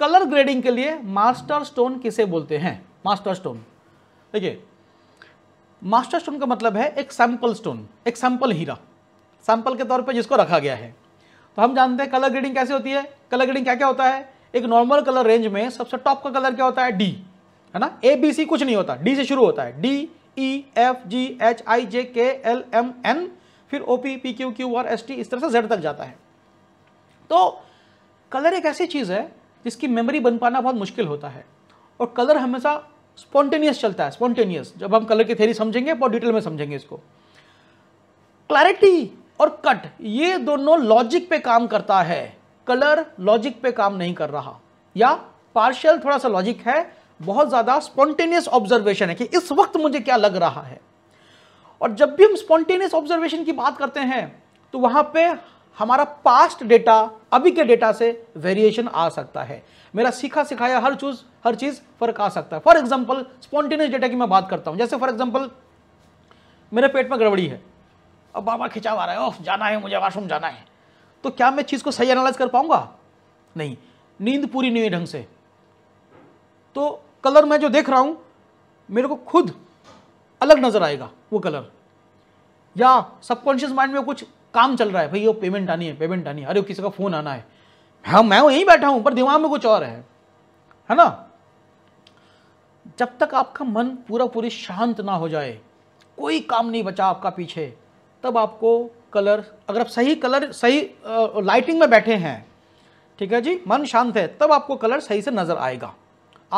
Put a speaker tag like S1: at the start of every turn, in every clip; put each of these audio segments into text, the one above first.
S1: colour grading के लिए master stone किसे बोलते हैं मास्टर स्टोन देखिए मास्टर स्टोन का मतलब है एक सैंपल स्टोन एक सैंपल हीरा सैंपल के तौर पर जिसको रखा गया है तो हम जानते हैं कलर ग्रेडिंग कैसे होती है कलर ग्रेडिंग क्या क्या होता है एक नॉर्मल कलर रेंज में सबसे टॉप का कलर क्या होता है डी है ना ए बी सी कुछ नहीं होता डी से शुरू होता है D E F G H I J K L M N फिर O P P Q Q R S T इस तरह से जेड तक जाता है तो कलर एक ऐसी चीज़ है जिसकी मेमोरी बन पाना बहुत मुश्किल होता है और कलर हमेशा स्पॉन्टेनियस चलता है स्पॉन्टेनियस जब हम कलर की थेरी समझेंगे बहुत डिटेल में समझेंगे इसको क्लैरिटी और कट ये दोनों लॉजिक पे काम करता है कलर लॉजिक पे काम नहीं कर रहा या पार्शियल थोड़ा सा लॉजिक है बहुत ज़्यादा स्पॉन्टेनियस ऑब्जर्वेशन है कि इस वक्त मुझे क्या लग रहा है और जब भी हम स्पॉन्टेनियस ऑब्जर्वेशन की बात करते हैं तो वहां पे हमारा पास्ट डेटा अभी के डेटा से वेरिएशन आ सकता है मेरा सीखा सिखाया हर चूज हर चीज़ फर्क आ सकता है फॉर एग्जाम्पल स्पॉन्टेनियस डेटा की मैं बात करता हूं जैसे फॉर एग्जाम्पल मेरे पेट में गड़बड़ी है अब बाबा खिंचाव आ रहा है ओफ जाना है मुझे वाशरूम जाना है तो क्या मैं चीज़ को सही एनालाइज कर पाऊंगा नहीं नींद पूरी नहीं हुई ढंग से तो कलर मैं जो देख रहा हूं मेरे को खुद अलग नज़र आएगा वो कलर या सबकॉन्शियस माइंड में कुछ काम चल रहा है भाई वो पेमेंट आनी है पेमेंट आनी है अरे किसी का फ़ोन आना है हाँ मैं यहीं बैठा हूँ पर दिमाग में कुछ और है है ना जब तक आपका मन पूरा पूरी शांत ना हो जाए कोई काम नहीं बचा आपका पीछे तब आपको कलर अगर आप सही कलर सही आ, लाइटिंग में बैठे हैं ठीक है जी मन शांत है तब आपको कलर सही से नज़र आएगा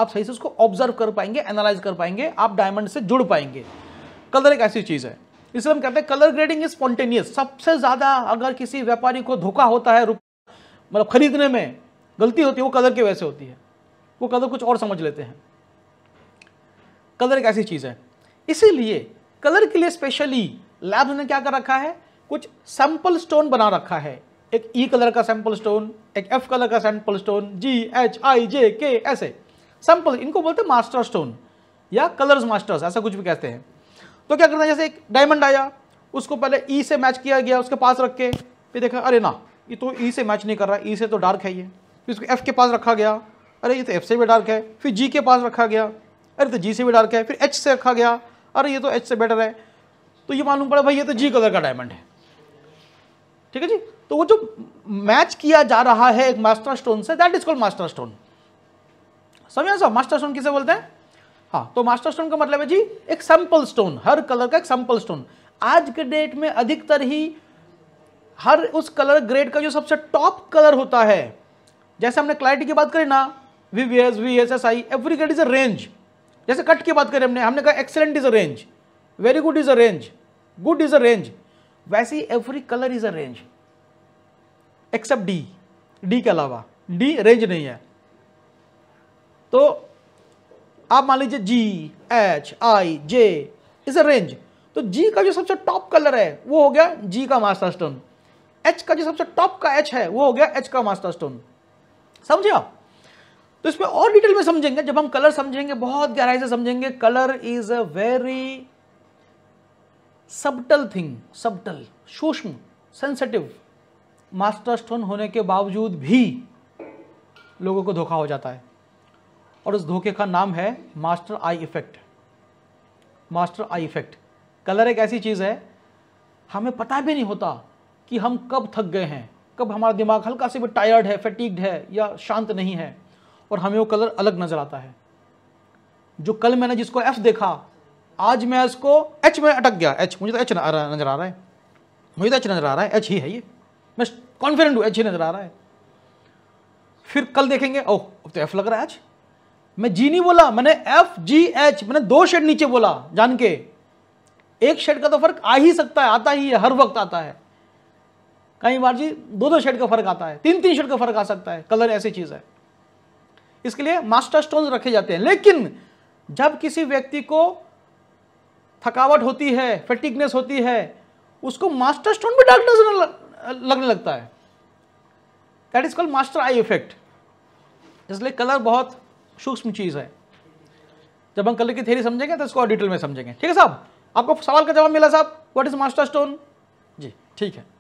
S1: आप सही से उसको ऑब्जर्व कर पाएंगे एनालाइज कर पाएंगे आप डायमंड से जुड़ पाएंगे कलर एक ऐसी चीज़ है इसलिए हम कहते हैं कलर ग्रेडिंग इज स्पॉन्टेनियस सबसे ज्यादा अगर किसी व्यापारी को धोखा होता है मतलब खरीदने में गलती होती है वो कलर की वजह से होती है वो कलर कुछ और समझ लेते हैं कलर एक ऐसी चीज़ है इसीलिए कलर के लिए स्पेशली लैब्स ने क्या कर रखा है कुछ सैंपल स्टोन बना रखा है एक ई e कलर का सैंपल स्टोन एक एफ कलर का sample stone G H I J K ऐसे सैंपल इनको बोलते हैं मास्टर स्टोन या कलर्स मास्टर्स ऐसा कुछ भी कहते हैं तो क्या करना है जैसे एक डायमंड आया उसको पहले ई e से मैच किया गया उसके पास रख के फिर देखा अरे ना ये तो ई e से मैच नहीं कर रहा ई e से तो डार्क है ये फिर उसको एफ के पास रखा गया अरे ये तो एफ से भी डार्क है फिर जी के पास रखा गया अरे तो जी से भी डार्क है फिर एच से रखा गया अरे ये तो एच से बेटर है तो ये मालूम पड़ा भाई ये तो जी कलर का डायमंड है ठीक है जी तो वो जो मैच किया जा रहा है एक मास्टर स्टोन से that is called master stone समझा सर मास्टर स्टोन किसे बोलते हैं हाँ तो मास्टर स्टोन का मतलब है जी एक सैंपल स्टोन हर कलर का एक सैंपल स्टोन आज के डेट में अधिकतर ही हर उस कलर ग्रेड का जो सबसे टॉप कलर होता है जैसे हमने क्लैरिटी की बात करी ना V V S V S S I every grade is a range जैसे कट की बात करें हमने हमने कहा excellent is a range very good is a range good is a range वैसे ही every colour is a range except D D के अलावा डी रेंज नहीं है तो आप मान लीजिए G H I J is a range तो जी का जो सबसे टॉप कलर है वो हो गया जी का मास्टर स्टोन एच का जो सबसे टॉप का एच है वो हो गया एच का मास्टर स्टोन समझे आप तो इसमें और डिटेल में समझेंगे जब हम कलर समझेंगे बहुत गहराई से समझेंगे colour is a very subtle thing subtle सूक्ष्म सेंसिटिव मास्टर स्टोन होने के बावजूद भी लोगों को धोखा हो जाता है और उस धोखे का नाम है master eye effect master eye effect colour एक ऐसी चीज़ है हमें पता भी नहीं होता कि हम कब थक गए हैं कब हमारा दिमाग हल्का से भी टायर्ड है फटीक्ड है या शांत नहीं है और हमें वो कलर अलग नज़र आता है जो कल मैंने जिसको एफ़ देखा आज मैं इसको एच में अटक गया एच मुझे तो एच नज़र आ रहा है मुझे तो एच नज़र आ रहा है एच ही है ये मैं कॉन्फिडेंट हूँ एच ही नज़र आ रहा है फिर कल देखेंगे ओह अब तो एफ लग रहा है आज मैं जी नहीं बोला मैंने एफ जी एच मैंने दो शेड नीचे बोला जान के एक शेड का तो फर्क आ ही सकता है आता ही है हर वक्त आता है कई बार जी दो दो शेड का फर्क आता है तीन तीन शेड का फर्क आ सकता है कलर ऐसी चीज है इसके लिए मास्टर स्टोन रखे जाते हैं लेकिन जब किसी व्यक्ति को थकावट होती है फेटिकनेस होती है उसको मास्टर स्टोन भी डार्कनेस लगने लगता है that is called master eye effect इसलिए कलर बहुत सूक्ष्म चीज़ है जब हम कलर की थेरी समझेंगे तो इसको और डिटेल में समझेंगे ठीक है साहब आपको सवाल का जवाब मिला साहब व्हाट इज मास्टर स्टोन जी ठीक है